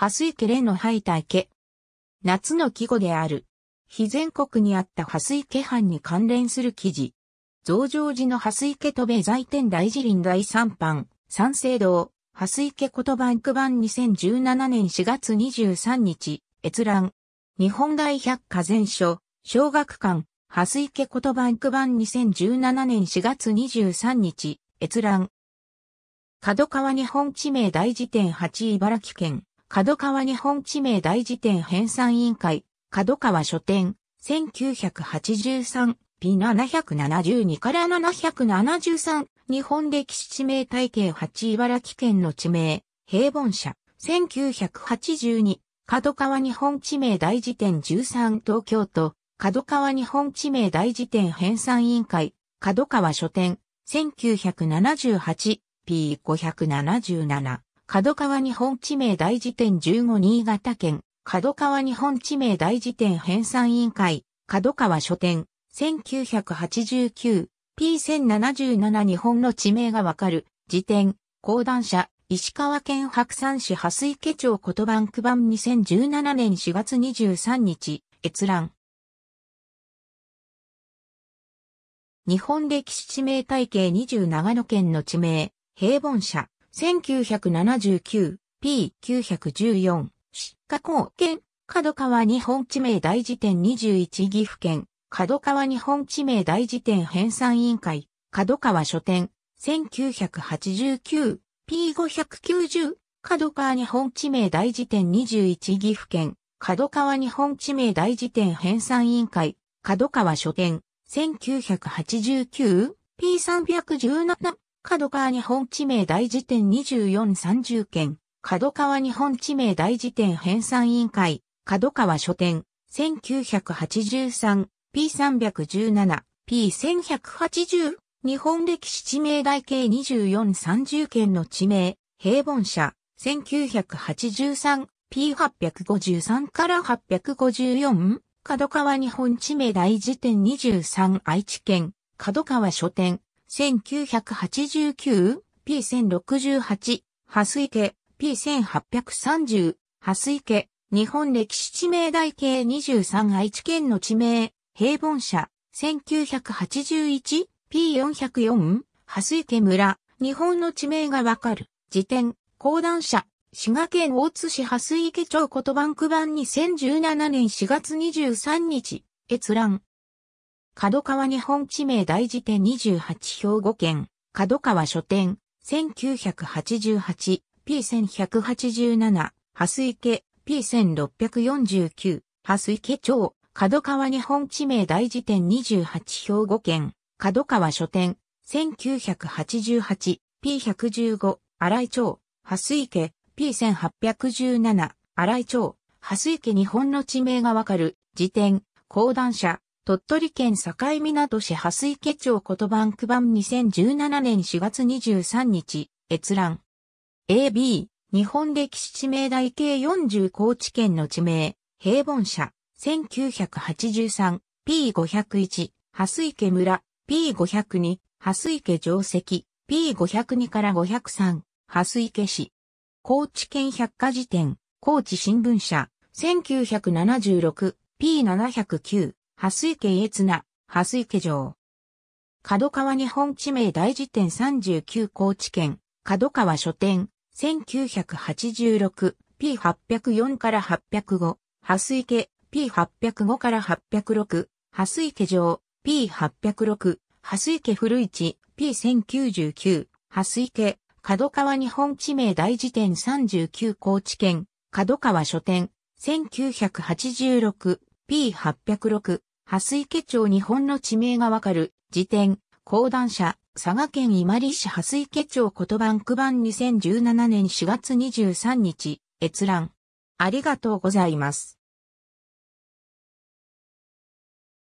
蓮池蓮の吐いた池。夏の季語である。非全国にあった蓮池藩に関連する記事。増上寺の蓮池戸部在天大寺林第三版、三省堂、蓮池言葉育版2017年4月23日、閲覧。日本大百科全書、小学館、蓮池言葉育版2017年4月23日、閲覧。角川日本地名大辞典8茨城県。角川日本地名大辞典編纂委員会、角川書店、1983、p 772から773、日本歴史地名体系8茨城県の地名、平凡社、1982、角川日本地名大辞典13東京都、角川日本地名大辞典編纂委員会、角川書店、1978p577 角川日本地名大辞典15新潟県、角川日本地名大辞典編纂委員会、角川書店、1989、P1077 日本の地名がわかる、辞典、講談社、石川県白山市蓮池町言葉区版2017年4月23日、閲覧。日本歴史地名体系20長野県の地名、平凡社。1979P914 出火貢献角川日本地名大辞典21岐阜県角川日本地名大辞典編纂委員会角川書店 1989P590 角川日本地名大辞典21岐阜県角川日本地名大辞典編纂委員会角川書店 1989P317 角川日本地名大辞典2430件、角川日本地名大辞典編纂委員会、角川書店、1983、P317、P1180、日本歴史地名大系2430件の地名、平凡社、1983、P853 から854、角川日本地名大辞典23愛知県、角川書店、1989、P1068、ハス池、P1830、ハス池、日本歴史地名台形23愛知県の地名、平凡社、1981、P404、ハス池村、日本の地名がわかる、辞典、講談社、滋賀県大津市蓮池町こ言葉区版2017年4月23日、閲覧、角川日本地名大辞典28兵庫県、角川書店、1988、P1187、蓮池、P1649、蓮池町、角川日本地名大辞典28兵庫県、角川書店、1988、P115、荒井町、蓮池、P1817、荒井町、蓮池日本の地名がわかる、辞典、講談社、鳥取県境港市蓮池町言番区ん2017年4月23日、閲覧。AB、日本歴史地名台形40高知県の地名、平凡社、1983、P501、蓮池村、P502、蓮池城跡、P502 から503、蓮池市。高知県百科事典、高知新聞社、1976、P709。蓮池越那、蓮池城。角川日本地名大辞典39高知県、角川書店、1986、P804 から805、蓮池、P805 から806、蓮池城、P806、蓮池古市、P1099、蓮池、角川日本地名大辞典39高知県、角川書店、1986、P806、蓮池町日本の地名がわかる、辞典、講談社、佐賀県伊万里市蓮池町言葉ンク版2017年4月23日、閲覧。ありがとうございます。